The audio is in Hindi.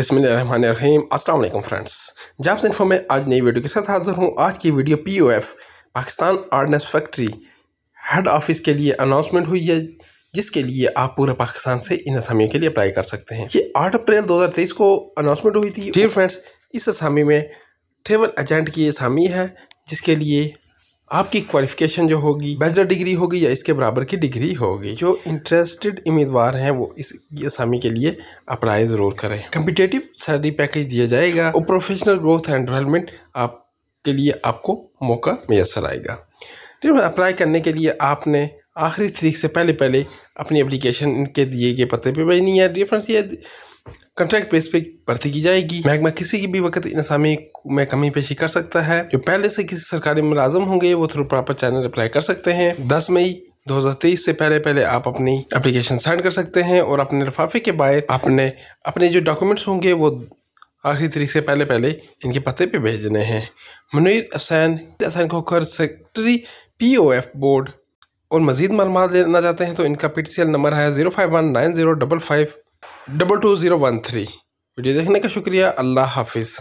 बिसमिल अस्सलाम वालेकुम फ्रेंड्स जॉब्स इन्फो में आज नई वीडियो के साथ हाजिर हूँ आज की video POF Pakistan ordnance factory head office के लिए अनाउंसमेंट हुई है जिसके लिए आप पूरे पाकिस्तान से इन असामियों के लिए अप्लाई कर सकते हैं ये आठ अप्रैल 2023 को अनाउंसमेंट हुई थी डियर फ्रेंड्स इस असामी में ट्रेवल एजेंट की असामी है जिसके लिए आपकी क्वालिफिकेशन जो होगी बैचलर डिग्री होगी या इसके बराबर की डिग्री होगी जो इंटरेस्टेड उम्मीदवार हैं वो इस आसामी के लिए अप्लाई ज़रूर करें कम्पिटेटिव सैलरी पैकेज दिया जाएगा और प्रोफेशनल ग्रोथ एंड डेवलपमेंट आप के लिए आपको मौका मैसर आएगा अप्लाई करने के लिए आपने आखिरी तरीक से पहले पहले अपनी अप्लीकेशन इनके दिए गए पते पर भेजनी है डिफरेंस ये कंट्रैक्ट बेस पे भर्ती की जाएगी महकमा किसी की भी वक्त इन असामी में कमी पेशी कर सकता है जो पहले से किसी सरकारी मुलाजम होंगे वो थ्रू प्रॉपर चैनल अप्लाई कर सकते हैं दस मई 2023 से पहले पहले आप अपनी एप्लीकेशन साइन कर सकते हैं और अपने लिफाफे के बाहर अपने अपने जो डॉक्यूमेंट्स होंगे वो आखिरी तरीक से पहले पहले इनके पते पे भेज देने हैं Munir Hussain Hussain Khokhar secretary P O F board और मजीद मालूम लेना चाहते हैं तो इनका P T C L number है zero five one nine zero double five double two zero one three video देखने का शुक्रिया अल्लाह हाफिज़